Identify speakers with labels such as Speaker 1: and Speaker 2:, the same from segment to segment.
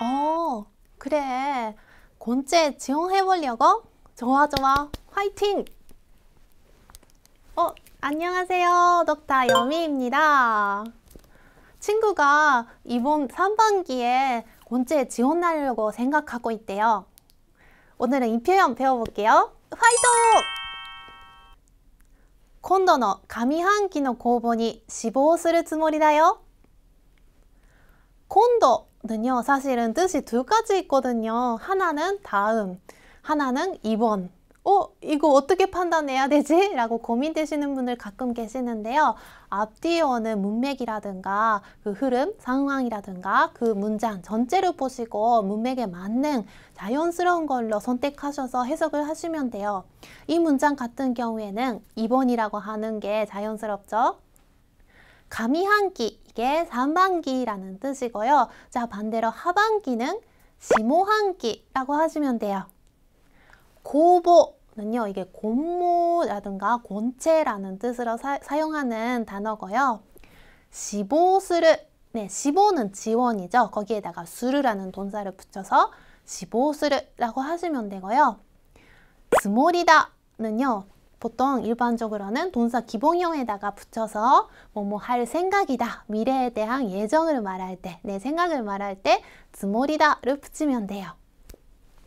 Speaker 1: 어, 그래. 곤제 지원해보려고? 좋아, 좋아. 화이팅! 어, 안녕하세요. 덕타 여미입니다. 친구가 이번 3반기에 곤제 지원하려고 생각하고 있대요. 오늘은 이 표현 배워볼게요. 화이팅! 今度の上半期の公募に志望するつもりだよ。 는요, 사실은 뜻이 두 가지 있거든요. 하나는 다음, 하나는 이번. 어, 이거 어떻게 판단해야 되지? 라고 고민되시는 분들 가끔 계시는데요. 앞뒤에 오는 문맥이라든가 그 흐름, 상황이라든가 그 문장 전체를 보시고 문맥에 맞는 자연스러운 걸로 선택하셔서 해석을 하시면 돼요. 이 문장 같은 경우에는 2번이라고 하는 게 자연스럽죠? 가미한기 이게 상반기라는 뜻이고요. 자 반대로 하반기는 지모한기라고 하시면 돼요. 고보는요. 이게 곤모라든가 곤체라는 뜻으로 사, 용하는 단어고요. 시보스르 네, 시보는 지원이죠. 거기에다가 수르라는 동사를 붙여서 시보스르라고 하시면 되고요. 스몰이다는요. 보통 일반적으로 는 동사 기본형에다가 붙여서 뭐뭐 할 생각이다, 미래에 대한 예정을 말할 때, 내 생각을 말할 때つもり다를 붙이면 돼요.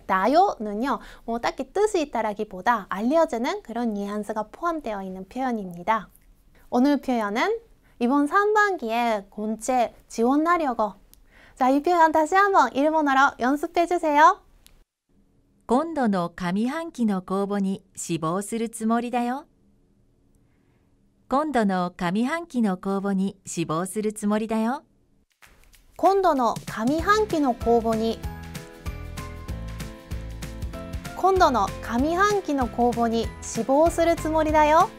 Speaker 1: 나요는요, 뭐 딱히 뜻이 있다라기보다 알려지는 그런 뉘앙스가 포함되어 있는 표현입니다. 오늘 표현은 이번 상반기에 곤체 지원하려고
Speaker 2: 자, 이 표현 다시 한번 일본어로 연습해 주세요. 今度の上半期の公募に志望するつもりだよ。今度の上半期の公募に志望するつもりだよ。今度の上半期の公募に今度
Speaker 1: の上半期の公募に志望するつもりだよ。